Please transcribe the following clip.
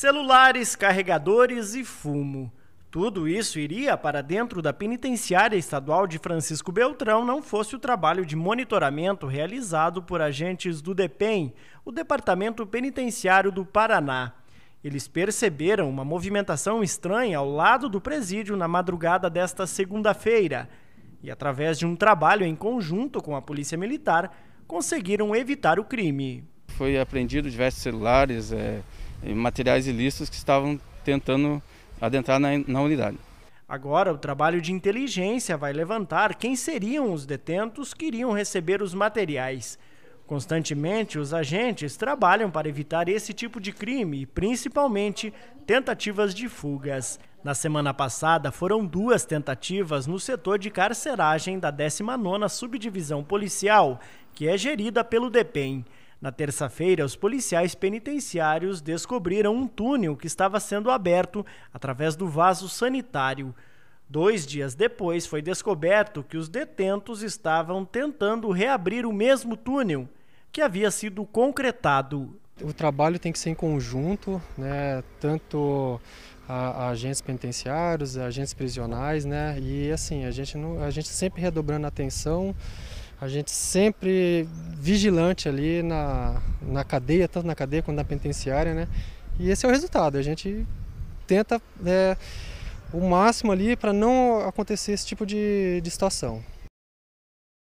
celulares, carregadores e fumo. Tudo isso iria para dentro da penitenciária estadual de Francisco Beltrão não fosse o trabalho de monitoramento realizado por agentes do DEPEN, o Departamento Penitenciário do Paraná. Eles perceberam uma movimentação estranha ao lado do presídio na madrugada desta segunda-feira e, através de um trabalho em conjunto com a Polícia Militar, conseguiram evitar o crime. Foi apreendido diversos celulares, é materiais ilícitos que estavam tentando adentrar na, na unidade. Agora, o trabalho de inteligência vai levantar quem seriam os detentos que iriam receber os materiais. Constantemente, os agentes trabalham para evitar esse tipo de crime e, principalmente, tentativas de fugas. Na semana passada, foram duas tentativas no setor de carceragem da 19ª Subdivisão Policial, que é gerida pelo DEPEN. Na terça-feira, os policiais penitenciários descobriram um túnel que estava sendo aberto através do vaso sanitário. Dois dias depois, foi descoberto que os detentos estavam tentando reabrir o mesmo túnel que havia sido concretado. O trabalho tem que ser em conjunto, né? tanto a, a agentes penitenciários, a agentes prisionais, né? e assim, a gente, não, a gente sempre redobrando a atenção a gente sempre vigilante ali na, na cadeia, tanto na cadeia quanto na penitenciária, né? E esse é o resultado, a gente tenta é, o máximo ali para não acontecer esse tipo de, de situação.